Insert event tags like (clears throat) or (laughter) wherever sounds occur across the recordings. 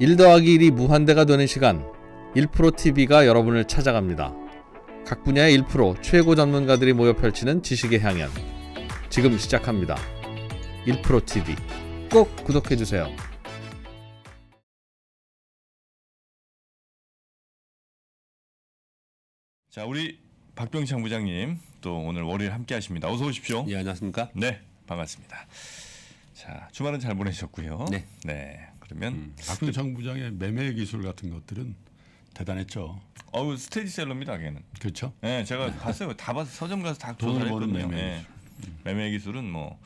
1 더하기 1이 무한대가 되는 시간 1프로TV가 여러분을 찾아갑니다. 각 분야의 1 최고 전문가들이 모여 펼치는 지식의 향연 지금 시작합니다. 1프로TV 꼭 구독해주세요. 자 우리 박병창 부장님 또 오늘 월요일 함께 하십니다. 어서 오십시오. 예 안녕하십니까? 네 반갑습니다. 자 주말은 잘 보내셨고요. 네. 네. 그러면 음. 박근창 부장의 매매 기술 같은 것들은 대단했죠. 어우 스테디셀러입니다, 걔는. 그렇죠. 예, 네, 제가 봤어요. 다 봤어. 서점 가서 다 돈을 버는 매매. 네. 매매 기술은 뭐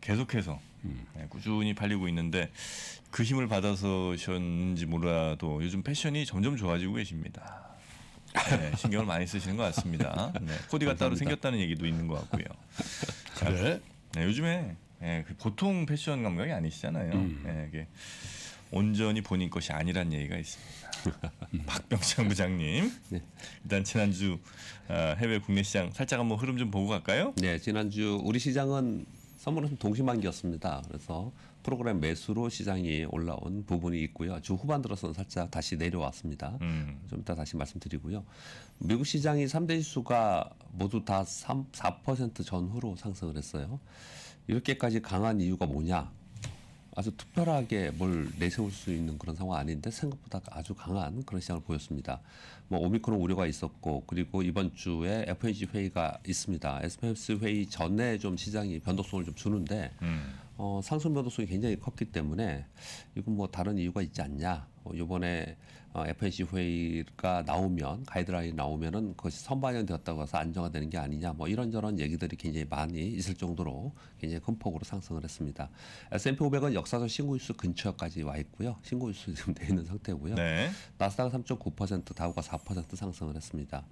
계속해서 음. 네, 꾸준히 팔리고 있는데 그 힘을 받아서셨는지 몰라도 요즘 패션이 점점 좋아지고 계십니다. 네, (laughs) 신경을 많이 쓰시는 것 같습니다. 네, 코디가 감사합니다. 따로 생겼다는 얘기도 있는 것 같고요. 자, 그래? 네, 요즘에 네, 보통 패션 감각이 아니시잖아요. 음. 네, 이게 온전히 본인 것이 아니란 얘기가 있습니다. (laughs) 박병창 부장님. 네. 일단 지난주 어, 해외 국내 시장 살짝 한번 흐름 좀 보고 갈까요? 네, 지난주 우리 시장은 선물은 동시만기였습니다. 그래서 프로그램 매수로 시장이 올라온 부분이 있고요. 주 후반 들어서는 살짝 다시 내려왔습니다. 음. 좀 이따 다시 말씀드리고요. 미국 시장이 3대 지수가 모두 다 3, 4% 전후로 상승을 했어요. 이렇게까지 강한 이유가 뭐냐? 아주 특별하게 뭘 내세울 수 있는 그런 상황 아닌데 생각보다 아주 강한 그런 시장을 보였습니다. 뭐 오미크론 우려가 있었고 그리고 이번 주에 FOMC 회의가 있습니다. FOMC 회의 전에 좀 시장이 변동성을 좀 주는데 음. 어, 상승 변동성이 굉장히 컸기 때문에 이건 뭐 다른 이유가 있지 않냐. 어, 요번에 어, FNC 회의가 나오면 가이드라인 이 나오면은 그것이 선반영되었다고 해서 안정화되는 게 아니냐. 뭐 이런저런 얘기들이 굉장히 많이 있을 정도로 굉장히 큰 폭으로 상승을 했습니다. S&P 500은 역사적 신고일수 근처까지 와 있고요. 신고일수 지금 돼 있는 상태고요. 네. 나스닥 3.9% 다우가 4% 상승을 했습니다.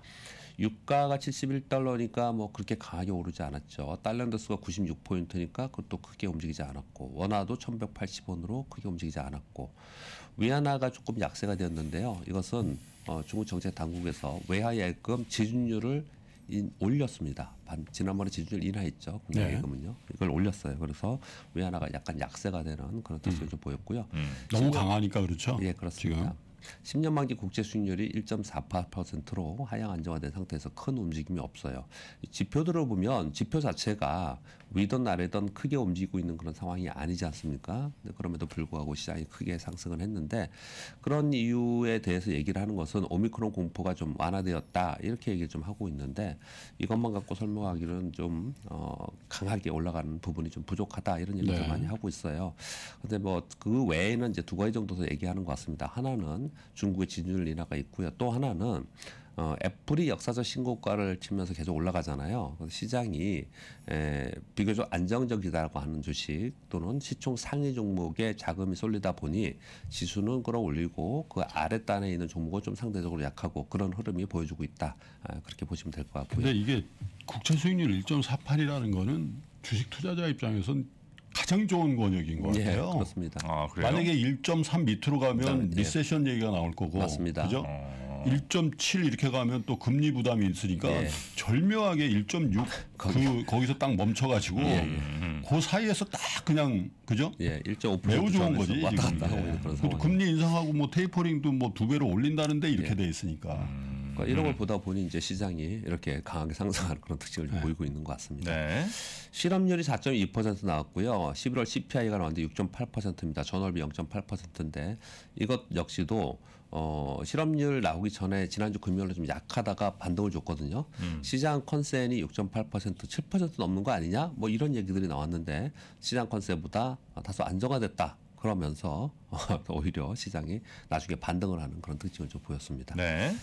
유가가 71달러니까 뭐 그렇게 강하게 오르지 않았죠. 달란더스가 러 96포인트니까 그것도 크게 움직이지 않았고 원화도 1180원으로 크게 움직이지 않았고 위안화가 조금 약세가 되었는데요. 이것은 어, 중국 정책 당국에서 외화 예금 지준율을 인, 올렸습니다. 반, 지난번에 지준율 인하했죠. 국내 네. 예금은요. 이걸 올렸어요. 그래서 외환화가 약간 약세가 되는 그런 음. 특징을 음. 좀 보였고요. 음. 너무 지금, 강하니까 그렇죠. 예, 그렇습니다. 지금. 10년 만기 국채 수익률이 1.48%로 하향 안정화된 상태에서 큰 움직임이 없어요. 지표들을 보면 지표 자체가 위던 아래던 크게 움직이고 있는 그런 상황이 아니지 않습니까? 네, 그럼에도 불구하고 시장이 크게 상승을 했는데 그런 이유에 대해서 얘기를 하는 것은 오미크론 공포가 좀 완화되었다 이렇게 얘기를 좀 하고 있는데 이것만 갖고 설명하기는 좀 어, 강하게 올라가는 부분이 좀 부족하다 이런 얘기를 네. 많이 하고 있어요. 근데 뭐 그 외에는 이제 두 가지 정도서 얘기하는 것 같습니다. 하나는 중국의 진지 인하가 있고요. 또 하나는 어, 애플이 역사적 신고가를 치면서 계속 올라가잖아요. 그래서 시장이 에, 비교적 안정적이다라고 하는 주식 또는 시총 상위 종목에 자금이 쏠리다 보니 지수는 끌어올리고 그 아랫단에 있는 종목은 좀 상대적으로 약하고 그런 흐름이 보여주고 있다. 아, 그렇게 보시면 될 것 같고요. 근데 이게 국채 수익률 1.48이라는 거는 주식 투자자 입장에선 가장 좋은 권역인 것 예, 같아요. 예, 그렇습니다. 아, 만약에 1.3 밑으로 가면 네, 네. 리세션 얘기가 나올 거고, 맞습니다. 그죠? 어. 1.7 이렇게 가면 또 금리 부담이 있으니까 예. 절묘하게 1.6그 거기서 딱 멈춰가지고 예, 예, 그 사이에서 딱 그냥 그죠? 예, 1.5% 매우 좋은 거지 왔다 갔다 하 그런 상황. 금리 인상하고 뭐 테이퍼링도 뭐 두 배로 올린다는데 이렇게 예. 돼 있으니까. 음. 그러니까 이런 걸 음. 보다 보니 이제 시장이 이렇게 강하게 상승하는 그런 특징을 네. 보이고 있는 것 같습니다. 네. 실업률이 4.2% 나왔고요. 11월 CPI가 나왔는데 6.8%입니다. 전월비 0.8%인데 이것 역시도 어, 실업률 나오기 전에 지난주 금요일에 좀 약하다가 반등을 줬거든요. 음. 시장 컨센이 6.8% 7% 넘는 거 아니냐? 뭐 이런 얘기들이 나왔는데 시장 컨센보다 다소 안정화됐다. 그러면서 (laughs) 오히려 시장이 나중에 반등을 하는 그런 특징을 좀 보였습니다. 네.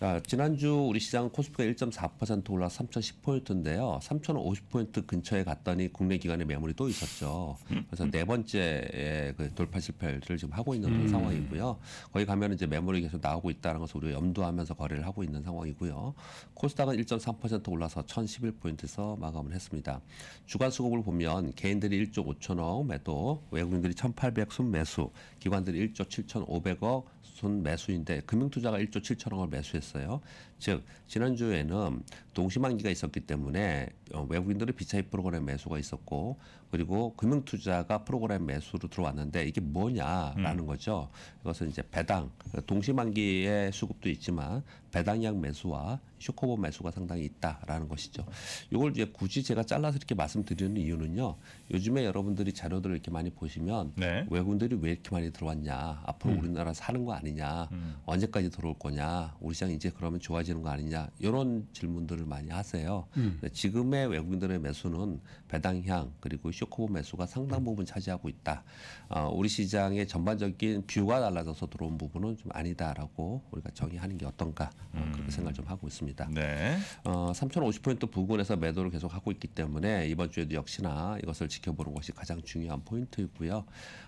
아, 지난주 우리 시장 코스피가 1.4% 올라 3,010포인트인데요. 3,050포인트 근처에 갔더니 국내 기관의 매물이 또 있었죠. 그래서 네 번째 그 돌파 실패를 지금 하고 있는 음. 상황이고요. 거기 가면 이제 매물이 계속 나오고 있다는 것을 우리가 염두하면서 거래를 하고 있는 상황이고요. 코스닥은 1.3% 올라서 1,011포인트에서 마감을 했습니다. 주간 수급을 보면 개인들이 1조 5천억 매도, 외국인들이 1,800 순 매수, 기관들이 1조 7,500억 순매수인데 금융투자가 1조 7천억을 매수했어요. 즉 지난주에는 동시만기가 있었기 때문에 어, 외국인들의 비차이 프로그램 매수가 있었고 그리고 금융투자가 프로그램 매수로 들어왔는데 이게 뭐냐라는 음. 거죠. 이것은 이제 배당 그러니까 동시만기의 수급도 있지만 배당량 매수와 쇼커버 매수가 상당히 있다라는 것이죠. 이걸 이제 굳이 제가 잘라서 이렇게 말씀드리는 이유는요. 요즘에 여러분들이 자료들을 이렇게 많이 보시면 네. 외국인들이 왜 이렇게 많이 들어왔냐 앞으로 음. 우리나라 사는 거 아니냐 음. 언제까지 들어올 거냐 우리 시장 이제 그러면 좋아지 떨어지는 거 아니냐 이런 질문들을 많이 하세요. 음. 지금의 외국인들의 매수는 배당향 그리고 쇼크보 매수가 상당 부분 차지하고 있다. 어, 우리 시장의 전반적인 뷰가 달라져서 들어온 부분은 좀 아니다라고 우리가 정의하는 게 어떤가 어, 음. 그렇게 생각을 좀 하고 있습니다. 네. 어, 3,050포인트 부근에서 매도를 계속 하고 있기 때문에 이번 주에도 역시나 이것을 지켜보는 것이 가장 중요한 포인트이고요.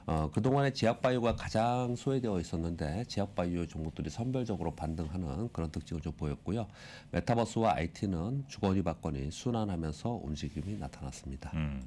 어, 그동안에 제약바이오가 가장 소외되어 있었는데 제약바이오 종목들이 선별적으로 반등하는 그런 특징을 좀 보여. 보였고요. 메타버스와 IT는 주거니 받거니 순환하면서 움직임이 나타났습니다. 음.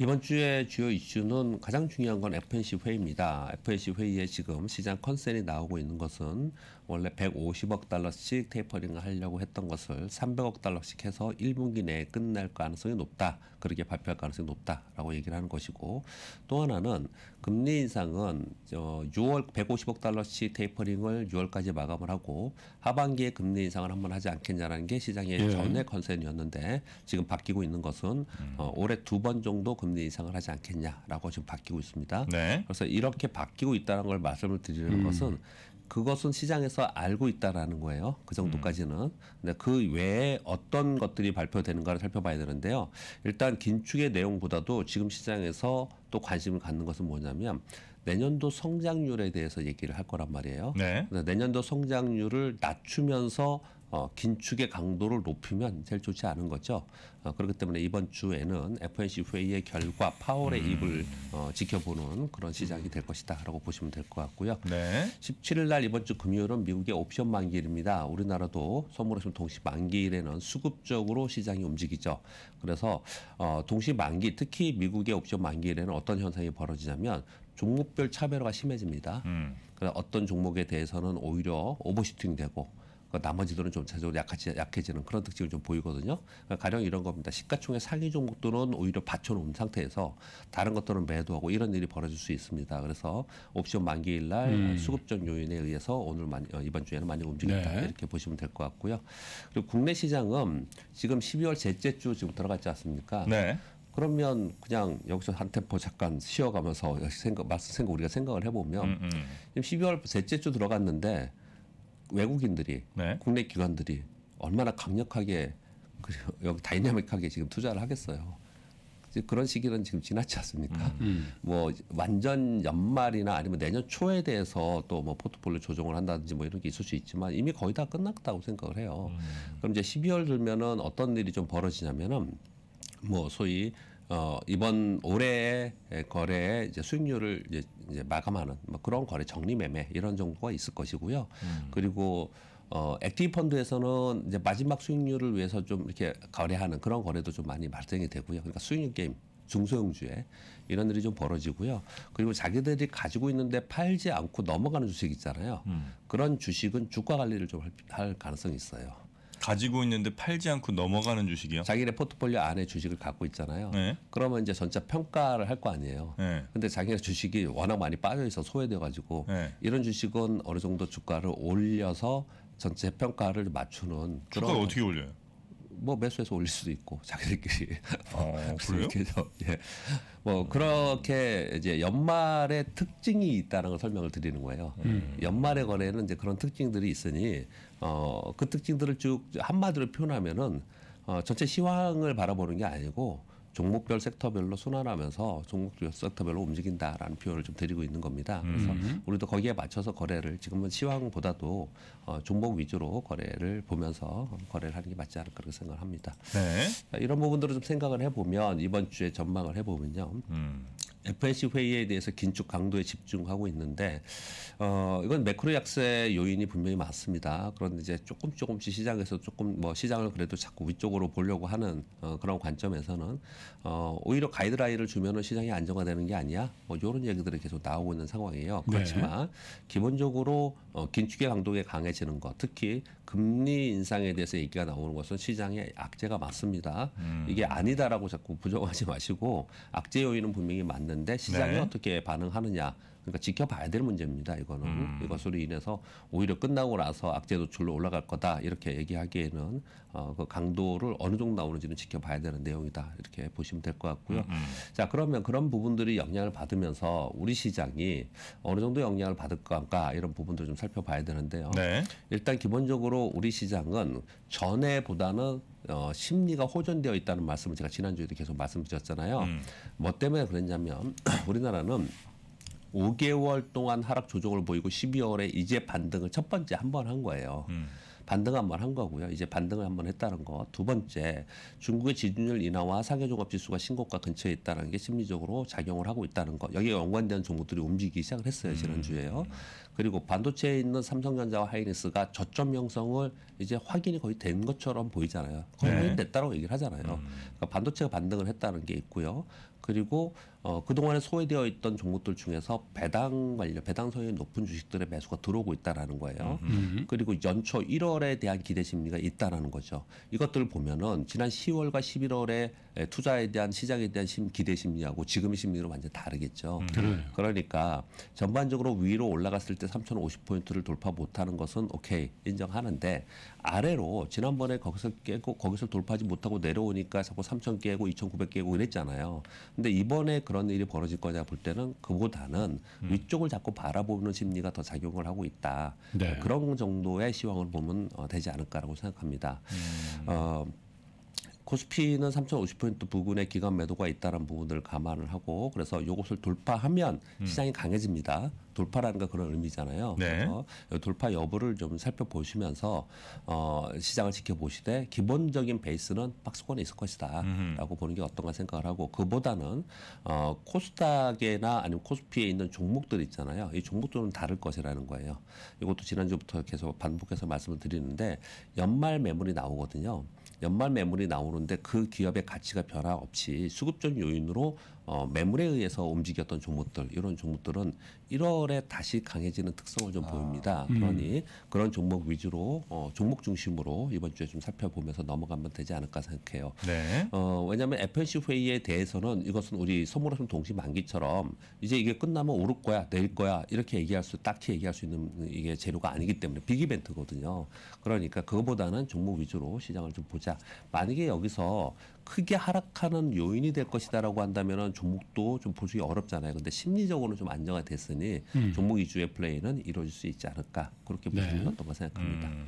이번 주의 주요 이슈는 가장 중요한 건 FNC 회의입니다. FNC 회의에 지금 시장 컨센이 나오고 있는 것은 원래 150억 달러씩 테이퍼링을 하려고 했던 것을 300억 달러씩 해서 1분기 내에 끝날 가능성이 높다. 그렇게 발표할 가능성이 높다라고 얘기를 하는 것이고 또 하나는 금리 인상은 6월 150억 달러씩 테이퍼링을 6월까지 마감을 하고 하반기에 금리 인상을 한번 하지 않겠냐라는 게 시장의 예. 전의 컨셉이었는데 지금 바뀌고 있는 것은 어, 음. 어, 올해 두 번 정도 금리 인상을 하지 않겠냐라고 지금 바뀌고 있습니다. 네. 그래서 이렇게 바뀌고 있다는 걸 말씀을 드리는 음. 것은 그것은 시장에서 알고 있다라는 거예요. 그 정도까지는. 음. 근데 그 외에 어떤 것들이 발표되는가를 살펴봐야 되는데요. 일단 긴축의 내용보다도 지금 시장에서 또 관심을 갖는 것은 뭐냐면 내년도 성장률에 대해서 얘기를 할 거란 말이에요. 네. 내년도 성장률을 낮추면서 어, 긴축의 강도를 높이면 제일 좋지 않은 거죠. 어, 그렇기 때문에 이번 주에는 FOMC 회의의 결과 파월의 음. 입을 어, 지켜보는 그런 시작이 될 것이다라고 보시면 될 것 같고요. 네. 17일 날 이번 주 금요일은 미국의 옵션 만기일입니다. 우리나라도 선물옵션 동시 만기일에는 수급적으로 시장이 움직이죠. 그래서 어, 동시 만기 특히 미국의 옵션 만기일에는 어떤 현상이 벌어지냐면 종목별 차별화가 심해집니다. 음. 그래서 어떤 종목에 대해서는 오히려 오버슈팅 되고 그 나머지 들은 좀 자주 약해지, 약해지는 그런 특징을 좀 보이거든요. 그러니까 가령 이런 겁니다. 시가총액 상위 종목들은 오히려 받쳐놓은 음 상태에서 다른 것들은 매도하고 이런 일이 벌어질 수 있습니다. 그래서 옵션 만기일 날 음. 수급적 요인에 의해서 오늘 많이, 어, 이번 주에는 많이 움직였다 네. 이렇게 보시면 될 것 같고요. 그리고 국내 시장은 지금 12월 셋째 주 지금 들어갔지 않습니까? 네. 그러면 그냥 여기서 한 템포 잠깐 쉬어가면서 생각, 말씀 생각 우리가 생각을 해보면 음, 음. 지금 12월 셋째 주 들어갔는데 외국인들이 네. 국내 기관들이 얼마나 강력하게 그리고 (laughs) 여기 다이내믹하게 지금 투자를 하겠어요. 그런 시기는 지금 지났지 않습니까? 음. 음. 뭐 완전 연말이나 아니면 내년 초에 대해서 또뭐 포트폴리오 조정을 한다든지 뭐 이런 게 있을 수 있지만 이미 거의 다 끝났다고 생각을 해요. 음. 그럼 이제 12월 들면은 어떤 일이 좀 벌어지냐면은 뭐 소위 어, 이번 올해의 거래의 이제 수익률을 이제, 이제 마감하는 뭐 그런 거래 정리 매매 이런 정도가 있을 것이고요. 음. 그리고 어, 액티브 펀드에서는 이제 마지막 수익률을 위해서 좀 이렇게 거래하는 그런 거래도 좀 많이 발생이 되고요. 그러니까 수익률 게임 중소형주에 이런 일이 좀 벌어지고요. 그리고 자기들이 가지고 있는데 팔지 않고 넘어가는 주식 있잖아요. 음. 그런 주식은 주가 관리를 좀 할 가능성이 있어요. 가지고 있는데 팔지 않고 넘어가는 주식이요? 자기네 포트폴리오 안에 주식을 갖고 있잖아요. 네. 그러면 이제 전체 평가를 할 거 아니에요. 네. 근데 자기네 주식이 워낙 많이 빠져 있어 소외돼 가지고 네. 이런 주식은 어느 정도 주가를 올려서 전체 평가를 맞추는 주가 를 어떻게 올려요? 뭐 매수해서 올릴 수도 있고 자기들끼리 아, (laughs) 그래요? 예. 뭐 그렇게 이제 연말에 특징이 있다는 걸 설명을 드리는 거예요. 음. 연말에 거래는 이제 그런 특징들이 있으니 어, 그 특징들을 쭉 한마디로 표현하면은 어, 전체 시황을 바라보는 게 아니고 종목별 섹터별로 순환하면서 종목별 섹터별로 움직인다라는 표현을 좀 드리고 있는 겁니다. 그래서 음. 우리도 거기에 맞춰서 거래를 지금은 시황보다도 어, 종목 위주로 거래를 보면서 거래를 하는 게 맞지 않을까 그렇게 생각을 합니다. 네. 이런 부분들을 좀 생각을 해보면 이번 주에 전망을 해보면요. 음. FNC 회의에 대해서 긴축 강도에 집중하고 있는데 어 이건 매크로 약세 요인이 분명히 많습니다 그런데 이제 조금 조금씩 시장에서 조금 뭐 시장을 그래도 자꾸 위쪽으로 보려고 하는 어, 그런 관점에서는 어 오히려 가이드라인을 주면은 시장이 안정화되는 게 아니야. 뭐 이런 얘기들이 계속 나오고 있는 상황이에요. 네. 그렇지만 네. 기본적으로 어, 긴축의 강도가 강해지는 것, 특히 금리 인상에 대해서 얘기가 나오는 것은 시장의 악재가 맞습니다. 음. 이게 아니다라고 자꾸 부정하지 마시고 악재 요인은 분명히 맞는데 시장이 네. 어떻게 반응하느냐 그러니까 지켜봐야 될 문제입니다. 이거는 음. 이것으로 인해서 오히려 끝나고 나서 악재 노출로 올라갈 거다 이렇게 얘기하기에는 어, 그 강도를 어느 정도 나오는지는 지켜봐야 되는 내용이다 이렇게 보시면 될 것 같고요. 음, 음. 자 그러면 그런 부분들이 영향을 받으면서 우리 시장이 어느 정도 영향을 받을 건가 이런 부분들을 좀 살펴봐야 되는데요. 네. 일단 기본적으로 우리 시장은 전에보다는 어, 심리가 호전되어 있다는 말씀을 제가 지난주에도 계속 말씀드렸잖아요. 음. 뭐 때문에 그랬냐면 (clears throat) 우리나라는 5개월 동안 하락 조정을 보이고 12월에 이제 반등을 첫 번째 한 번 한 거예요. 음. 반등 한 번 한 거고요. 이제 반등을 한 번 했다는 거. 두 번째, 중국의 지준율 인하와 상해종합지수가 신고가 근처에 있다는 게 심리적으로 작용을 하고 있다는 거. 여기에 연관된 종목들이 움직이기 시작을 했어요. 지난주에요. 음. 그리고 반도체에 있는 삼성전자와 하이닉스가 저점 형성을 이제 확인이 거의 된 것처럼 보이잖아요. 거의 네. 됐다고 얘기를 하잖아요. 음. 그러니까 반도체가 반등을 했다는 게 있고요. 그리고 어, 그동안에 소외되어 있던 종목들 중에서 배당 관련 배당 성향이 높은 주식들의 매수가 들어오고 있다라는 거예요. 음흠. 그리고 연초 1월에 대한 기대 심리가 있다라는 거죠. 이것들을 보면은 지난 10월과 11월에 투자에 대한 시장에 대한 심, 기대 심리하고 지금의 심리로 완전 히 다르겠죠. 음. 그러니까 전반적으로 위로 올라갔을 때 3,050 포인트를 돌파 못하는 것은 오케이 인정하는데 아래로 지난번에 거기서 깨고 거기서 돌파하지 못하고 내려오니까 자꾸 3천 깨고 2,900 깨고 이랬잖아요. 근데 이번에 그런 일이 벌어질 거냐 볼 때는 그보다는 음. 위쪽을 자꾸 바라보는 심리가 더 작용을 하고 있다. 네. 그런 정도의 시황을 보면 어, 되지 않을까라고 생각합니다. 음. 어, 코스피는 3,050포인트 부근에 기관 매도가 있다는 부분을 감안을 하고 그래서 이것을 돌파하면 음. 시장이 강해집니다. 돌파라는 게 그런 의미잖아요. 네. 그래서 돌파 여부를 좀 살펴보시면서 어, 시장을 지켜보시되 기본적인 베이스는 박스권에 있을 것이다라고 보는 게 어떤가 생각을 하고 그보다는 어, 코스닥이나 아니면 코스피에 있는 종목들 있잖아요. 이 종목들은 다를 것이라는 거예요. 이것도 지난주부터 계속 반복해서 말씀을 드리는데 연말 매물이 나오거든요. 연말 매물이 나오는데 그 기업의 가치가 변화 없이 수급적 요인으로 어, 매물에 의해서 움직였던 종목들 이런 종목들은 1월에 다시 강해지는 특성을 좀 아. 보입니다. 음. 그러니 음. 그런 종목 위주로 어, 종목 중심으로 이번 주에 좀 살펴보면서 넘어가면 되지 않을까 생각해요. 네. 어, 왜냐하면 FNC 회의에 대해서는 이것은 우리 선물하는 동시 만기처럼 이제 이게 끝나면 오를 거야 내릴 거야 이렇게 얘기할 수 딱히 얘기할 수 있는 이게 재료가 아니기 때문에 빅 이벤트거든요. 그러니까 그거보다는 종목 위주로 시장을 좀 보자. 만약에 여기서 크게 하락하는 요인이 될 것이다라고 한다면은 종목도 좀 보시기 어렵잖아요. 근데 심리적으로는 좀 안정화 됐으니 음. 종목 위주의 플레이는 이루어질 수 있지 않을까 그렇게 네. 보시면 어떤가 생각합니다. 음.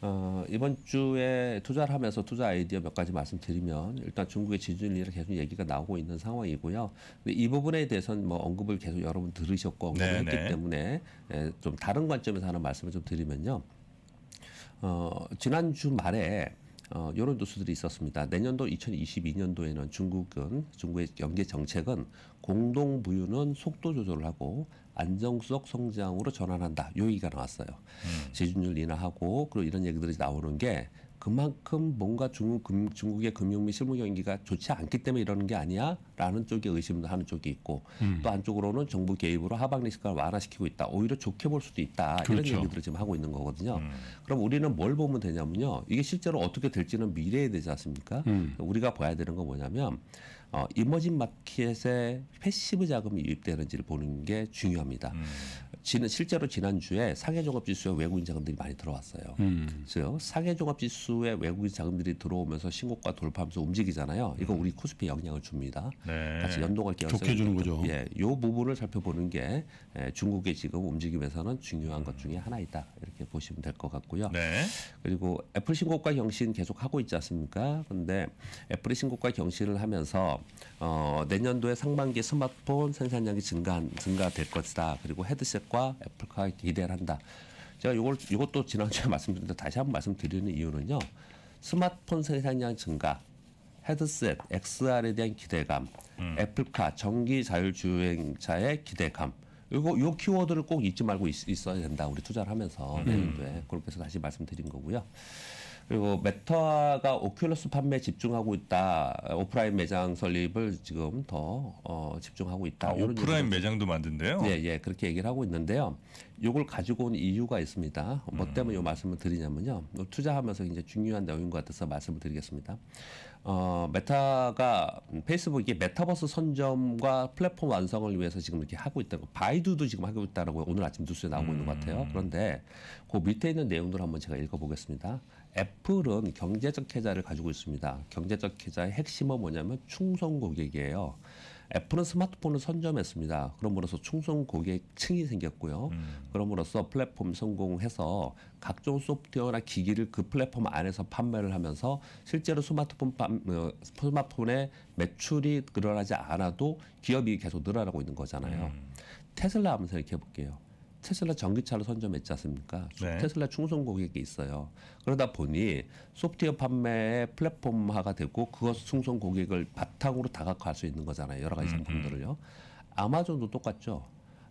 어, 이번 주에 투자를 하면서 투자 아이디어 몇 가지 말씀드리면 일단 중국의 지준율이라 계속 얘기가 나오고 있는 상황이고요. 이 부분에 대해서는 뭐 언급을 계속 여러분 들으셨고 언급을 네 했기 네. 때문에 예, 좀 다른 관점에서 하는 말씀을 좀 드리면요. 어, 지난주 말에 어, 이런 뉴스들이 있었습니다. 내년도 2022년도에는 중국은 중국의 경제 정책은 공동 부유는 속도 조절을 하고 안정적 성장으로 전환한다. 요 얘기가 나왔어요. 음. 지준율 인하하고 그리고 이런 얘기들이 나오는 게 그만큼 뭔가 중국, 금, 중국의 금융 및 실무 경기가 좋지 않기 때문에 이러는 게 아니야라는 쪽에 의심도 하는 쪽이 있고 음. 또 한쪽으로는 정부 개입으로 하방 리스크를 완화시키고 있다. 오히려 좋게 볼 수도 있다. 그렇죠. 이런 얘기들을 지금 하고 있는 거거든요. 음. 그럼 우리는 뭘 보면 되냐면요. 이게 실제로 어떻게 될지는 미래에 되지 않습니까? 음. 우리가 봐야 되는 건 뭐냐면 어, 이머징 마켓에 패시브 자금이 유입되는지를 보는 게 중요합니다. 음. 지는 실제로 지난주에 상해 종합 지수에 외국인 자금들이 많이 들어왔어요. 음. 상해 종합 지수에 외국인 자금들이 들어오면서 신고가 돌파하면서 움직이잖아요. 이거 음. 우리 코스피 에 영향을 줍니다. 네. 같이 연동할 개연성이 좋게 주는 거죠. 예, 요 부분을 살펴보는 게 예, 중국의 지금 움직임에서는 중요한 것 중에 하나 이다 이렇게 보시면 될 것 같고요. 네. 그리고 애플 신고가 경신 계속 하고 있지 않습니까? 근데 애플이 신고가 경신을 하면서 어, 내년도에 상반기 스마트폰 생산량이 증가 증가될 것이다. 그리고 헤드셋과 과 애플카에 기대를 한다. 제가 이걸 이것도 지난주에 (laughs) 말씀드렸는데 다시 한번 말씀드리는 이유는요. 스마트폰 생산량 증가, 헤드셋, XR에 대한 기대감, 음. 애플카, 전기 자율주행차의 기대감. 이거 요 키워드를 꼭 잊지 말고 있, 어야 된다. 우리 투자를 하면서 음. 내년도에 음. 그렇게 해서 다시 말씀드린 거고요. 그리고 메타가 오큘러스 판매에 집중하고 있다. 오프라인 매장 설립을 지금 더 어, 집중하고 있다. 아, 오프라인 매장도 만든대요? 예, 예. 그렇게 얘기를 하고 있는데요. 요걸 가지고 온 이유가 있습니다. 뭐 음. 때문에 요 말씀을 드리냐면요. 투자하면서 굉장히 중요한 내용인 것 같아서 말씀을 드리겠습니다. 어, 메타가 페이스북이 메타버스 선점과 플랫폼 완성을 위해서 지금 이렇게 하고 있다고 바이두도 지금 하고 있다라고 오늘 아침 뉴스에 나오고 음. 있는 것 같아요. 음. 그런데 그 밑에 있는 내용들 을 한번 제가 읽어보겠습니다. 애플은 경제적 계좌를 가지고 있습니다. 경제적 계좌의 핵심은 뭐냐면 충성 고객이에요. 애플은 스마트폰을 선점했습니다. 그럼으로써 충성 고객층이 생겼고요. 음. 그럼으로써 플랫폼 성공해서 각종 소프트웨어나 기기를 그 플랫폼 안에서 판매를 하면서 실제로 스마트폰 판, 어, 스마트폰의 매출이 늘어나지 않아도 기업이 계속 늘어나고 있는 거잖아요. 음. 테슬라 한번 생각해 볼게요. 테슬라 전기차로 선점했지 않습니까? 네. 테슬라 충성 고객이 있어요. 그러다 보니 소프트웨어 판매의 플랫폼화가 되고 그것 충성 고객을 바탕으로 다각화할 수 있는 거잖아요. 여러 가지 음, 음. 상품들을요. 아마존도 똑같죠.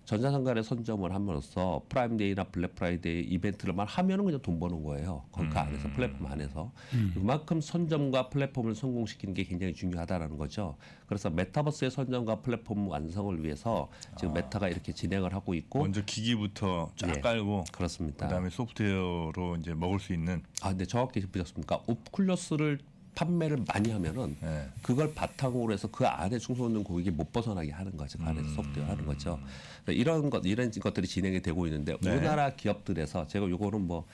전자상거래 선점을 함으로써 프라임데이나 블랙프라이데이 이벤트를만 하면은 그냥 돈 버는 거예요. 그 안에서 플랫폼 안에서 음. 그만큼 선점과 플랫폼을 성공시키는 게 굉장히 중요하다라는 거죠. 그래서 메타버스의 선점과 플랫폼 완성을 위해서 지금 아. 메타가 이렇게 진행을 하고 있고 먼저 기기부터 쫙 예. 깔고 그렇습니다. 그다음에 소프트웨어로 이제 먹을 수 있는 아, 네 정확히 보셨습니까? 오클러스를 판매를 많이 하면은 네. 그걸 바탕으로 해서 그 안에 충성하는 고객이 못 벗어나게 하는 거죠. 그 안에서 음. 소프트웨어하는 거죠. 이런 것 이런 것들이 진행이 되고 있는데 네. 우리나라 기업들에서 제가 요거는 뭐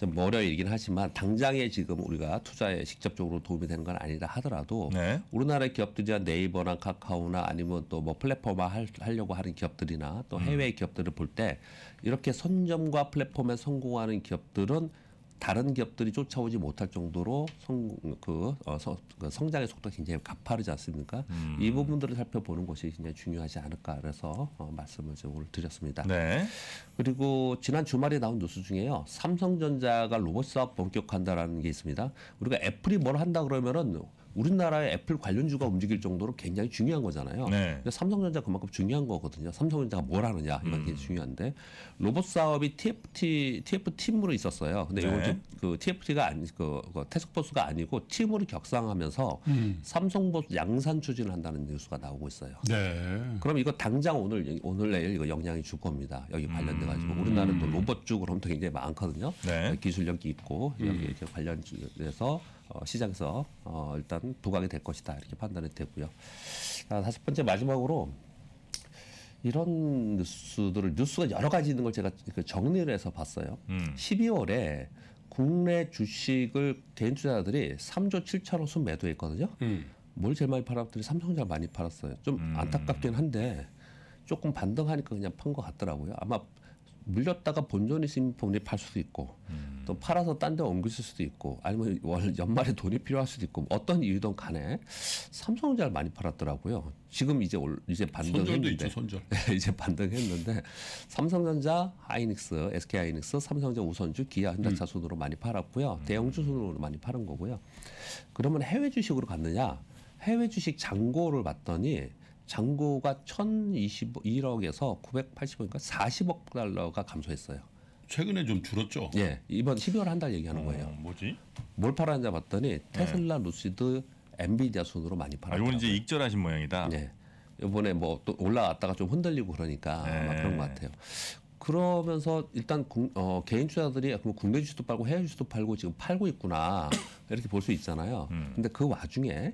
좀 머려이긴 하지만 당장에 지금 우리가 투자에 직접적으로 도움이 되는 건 아니다 하더라도 네. 우리나라 기업들이나 네이버나 카카오나 아니면 또 뭐 플랫폼화 할, 하려고 하는 기업들이나 또 음. 해외 기업들을 볼 때 이렇게 선점과 플랫폼에 성공하는 기업들은 다른 기업들이 쫓아오지 못할 정도로 성, 그, 어, 성, 그 성장의 속도가 굉장히 가파르지 않습니까? 음. 이 부분들을 살펴보는 것이 굉장히 중요하지 않을까 그래서 어, 말씀을 좀 오늘 드렸습니다. 네. 그리고 지난 주말에 나온 뉴스 중에요. 삼성전자가 로봇 사업 본격한다라는게 있습니다. 우리가 애플이 뭘 한다 그러면은 우리나라의 애플 관련주가 움직일 정도로 굉장히 중요한 거잖아요. 네. 근데 삼성전자 그만큼 중요한 거거든요. 삼성전자가 뭘 하느냐 이건 음. 되게 중요한데 로봇 사업이 TFT TF 팀으로 있었어요. 근데 네. 이건 그 TFT가 아니 그, 그 테스크포스가 아니고 팀으로 격상하면서 음. 삼성보스 양산 추진을 한다는 뉴스가 나오고 있어요. 네. 그럼 이거 당장 오늘 오늘 내일 이거 영향이 줄 겁니다. 여기 관련돼 가지고 음. 우리나라는 또 로봇 쪽으로 엄청 굉장히 많거든요. 네. 기술력이 있고 여기 음. 관련해서 어, 시장에서 어, 일단 부각이 될 것이다 이렇게 판단이 되고요. 아, 다섯 번째 마지막으로 이런 뉴스들을 뉴스가 여러 가지 있는 걸 제가 그 정리를 해서 봤어요. 음. 12월에 국내 주식을 개인 투자자들이 3조 7천억 순 매도했거든요. 음. 뭘 제일 많이 팔았더니 삼성전자 많이 팔았어요. 좀 음. 안타깝긴 한데 조금 반등하니까 그냥 판 것 같더라고요. 아마 물렸다가 본전이 있으면 본전이 팔 수도 있고 음. 또 팔아서 딴 데 옮기실 수도 있고 아니면 월 연말에 돈이 필요할 수도 있고 뭐 어떤 이유든 간에 삼성전자를 많이 팔았더라고요. 지금 이제 올, 이제 반등했는데 있죠, 손절. (laughs) 네, 이제 반등했는데 삼성전자, 하이닉스, SK 하이닉스, 삼성전자 우선주, 기아, 현대차 음. 순으로 많이 팔았고요. 음. 대형주 순으로 많이 팔은 거고요. 그러면 해외 주식으로 갔느냐? 해외 주식 잔고를 봤더니 잔고가 1,021억에서 980억이니까 40억 달러가 감소했어요. 최근에 좀 줄었죠. 예, 이번 12월 한 달 얘기하는 어, 거예요. 뭐지? 뭘 팔았냐 봤더니 네. 테슬라, 네. 루시드, 엔비디아 순으로 많이 팔았어 아, 이건 이제 익절하신 모양이다. 네. 이번에 뭐또 올라왔다가 좀 흔들리고 그러니까 네. 그런 것 같아요. 그러면서 일단 국, 어, 개인 투자들이 그럼 국내 주식도 팔고 해외 주식도 팔고 지금 팔고 있구나 (coughs) 이렇게 볼 수 있잖아요. 음. 근데 그 와중에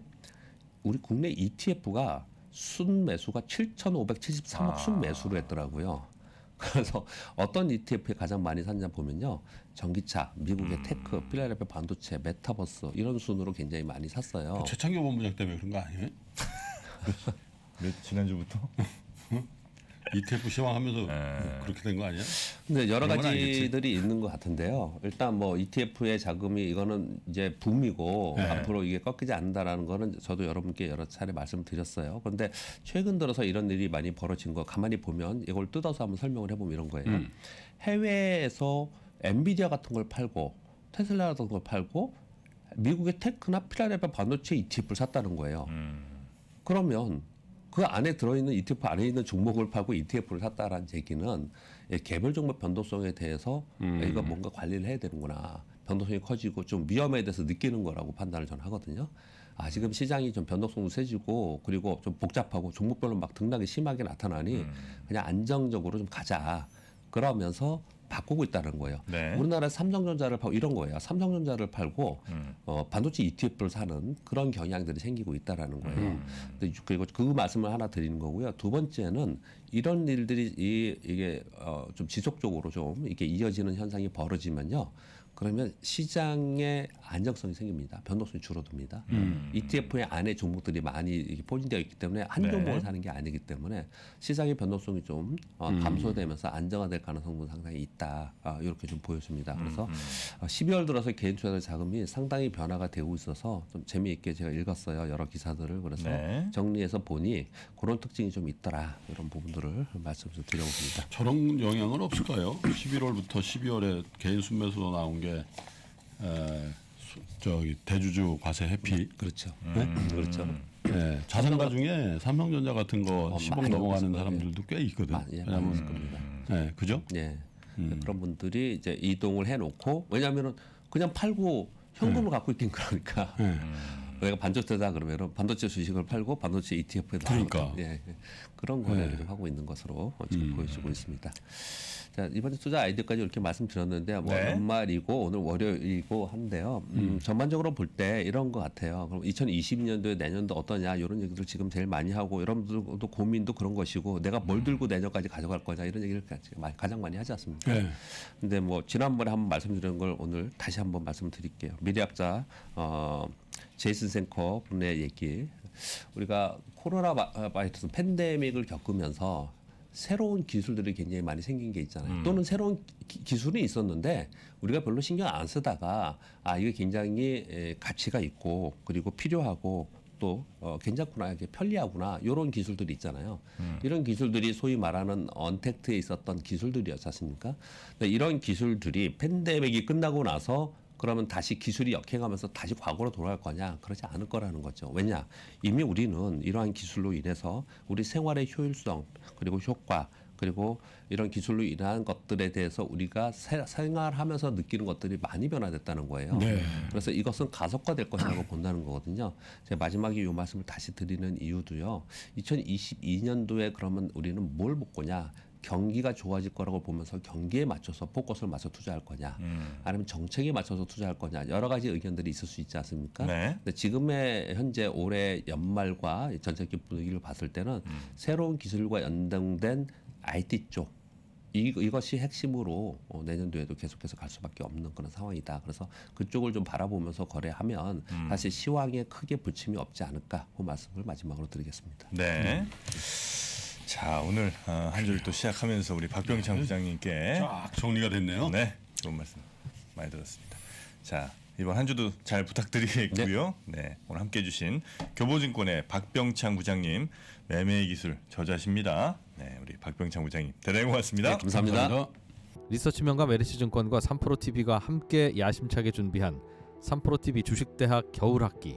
우리 국내 ETF가 순매수가 7,573억 아. 순매수를 했더라고요. (laughs) 그래서 어떤 ETF에 가장 많이 샀냐 보면요. 전기차, 미국의 음. 테크, 필라델피아 반도체, 메타버스 이런 순으로 굉장히 많이 샀어요. 재창규 그 본부장 때문에 그런 거 아니에요? (laughs) 지난주부터? (laughs) ETF 시황하면서 네. 그렇게 된 거 아니야? 근데 여러 가지들이 있는 것 같은데요. 일단 뭐 ETF의 자금이 이거는 이제 붐이고 네. 앞으로 이게 꺾이지 않는다라는 거는 저도 여러분께 여러 차례 말씀드렸어요. 그런데 최근 들어서 이런 일이 많이 벌어진 거 가만히 보면 이걸 뜯어서 한번 설명을 해보면 이런 거예요. 음. 해외에서 엔비디아 같은 걸 팔고 테슬라 같은 걸 팔고 미국의 테크나 필라델피아 반도체 ETF를 샀다는 거예요. 음. 그러면 그 안에 들어있는 ETF 안에 있는 종목을 파고 ETF를 샀다라는 얘기는 예, 개별 종목 변동성에 대해서 음. 이거 뭔가 관리를 해야 되는구나. 변동성이 커지고 좀 위험에 대해서 느끼는 거라고 판단을 저는 하거든요. 아 지금 시장이 좀 변동성도 세지고 그리고 좀 복잡하고 종목별로 막 등락이 심하게 나타나니 음. 그냥 안정적으로 좀 가자. 그러면서 바꾸고 있다는 거예요. 네. 우리나라 삼성전자를 팔고 이런 거예요. 삼성전자를 팔고 음. 어, 반도체 ETF를 사는 그런 경향들이 생기고 있다라는 거예요. 음. 그리고 그 말씀을 하나 드리는 거고요. 두 번째는 이런 일들이 이, 이게 어, 좀 지속적으로 좀 이렇게 이어지는 현상이 벌어지면요. 그러면 시장의 안정성이 생깁니다. 변동성이 줄어듭니다. 음. ETF의 안에 종목들이 많이 포진되어 있기 때문에 한 종목을 네. 사는 게 아니기 때문에 시장의 변동성이 좀 어, 음. 감소되면서 안정화될 가능성도 상당히 있다. 어, 이렇게 좀 보여집니다. 음, 그래서 음. 어, 12월 들어서 개인 투자자 자금이 상당히 변화가 되고 있어서 좀 재미있게 제가 읽었어요. 여러 기사들을 그래서 네. 정리해서 보니 그런 특징이 좀 있더라. 이런 부분들을 말씀을 드려봅니다. 저런 영향은 없을까요? 11월부터 12월에 개인 순매수로 나온 게게 에, 어, 수, 저기 대주주 과세 회피 그렇죠. 네? 그렇죠. 음. 네, 그렇죠. 음. 네. 네. 자산가 그러니까 중에 삼성전자 같은 거 어, 10억 넘어가는 사람들도 꽤 예. 있거든. 아, 예, 왜냐하면 음. 네, 그죠? 예. 음. 네, 그런 분들이 이제 이동을 해놓고 왜냐하면은 그냥 팔고 현금을 네. 갖고 있긴 그러니까 네. 내가 음. 그러니까 반도체다 그러면은 반도체 주식을 팔고 반도체 e t f 에다 그러니까 예, 예. 그런 거래를 네. 하고 있는 것으로 지금 음. 보여지고 있습니다. 자, 이번에 투자 아이디어까지 이렇게 말씀드렸는데 요뭐 네. 연말이고 오늘 월요일이고 한데요. 음, 음. 전반적으로 볼 때 이런 것 같아요. 그럼 2022년도에 내년도 어떠냐 이런 얘기들 지금 제일 많이 하고 여러분들도 고민도 그런 것이고 내가 뭘 음. 들고 내년까지 가져갈 거냐 이런 얘기를 가장 많이 하지 않습니까? 네. 근데 뭐 지난번에 한번 말씀드린 걸 오늘 다시 한번 말씀드릴게요. 미래학자 어 제이슨 생커 분의 얘기 우리가 코로나 아, 바이러스 팬데믹을 겪으면서 새로운 기술들이 굉장히 많이 생긴 게 있잖아요. 음. 또는 새로운 기, 술이 있었는데 우리가 별로 신경 안 쓰다가 아 이게 굉장히 에, 가치가 있고 그리고 필요하고 또 어, 괜찮구나 이렇게 편리하구나 이런 기술들이 있잖아요. 음. 이런 기술들이 소위 말하는 언택트에 있었던 기술들이었지 않습니까? 네, 이런 기술들이 팬데믹이 끝나고 나서 그러면 다시 기술이 역행하면서 다시 과거로 돌아갈 거냐? 그러지 않을 거라는 거죠. 왜냐? 이미 우리는 이러한 기술로 인해서 우리 생활의 효율성 그리고 효과 그리고 이런 기술로 인한 것들에 대해서 우리가 세, 생활하면서 느끼는 것들이 많이 변화됐다는 거예요. 네. 그래서 이것은 가속화될 것이라고 아. 본다는 거거든요. 제가 마지막에 이 말씀을 다시 드리는 이유도요. 2022년도에 그러면 우리는 뭘볼 거냐? 경기가 좋아질 거라고 보면서 경기에 맞춰서 포커스를 맞춰 투자할 거냐, 음. 아니면 정책에 맞춰서 투자할 거냐 여러 가지 의견들이 있을 수 있지 않습니까? 네. 근데 지금의 현재 올해 연말과 전체적인 분위기를 봤을 때는 음. 새로운 기술과 연동된 IT 쪽 이, 이것이 핵심으로 어, 내년도에도 계속해서 갈 수밖에 없는 그런 상황이다. 그래서 그쪽을 좀 바라보면서 거래하면 음. 사실 시황에 크게 부침이 없지 않을까 그 말씀을 마지막으로 드리겠습니다. 네. 음. 자 오늘 어, 한 주를 또 시작하면서 우리 박병창 네. 부장님께 쫙 정리가 됐네요. 네 좋은 말씀 많이 들었습니다. 자 이번 한 주도 잘 부탁드리겠고요. 네, 네 오늘 함께해 주신 교보증권의 박병창 부장님 매매 기술 저자십니다. 네 우리 박병창 부장님 대단히 고맙습니다. 네, 감사합니다. 감사합니다. 리서치명감 LH증권과 3프로TV가 함께 야심차게 준비한 3프로TV 주식대학 겨울학기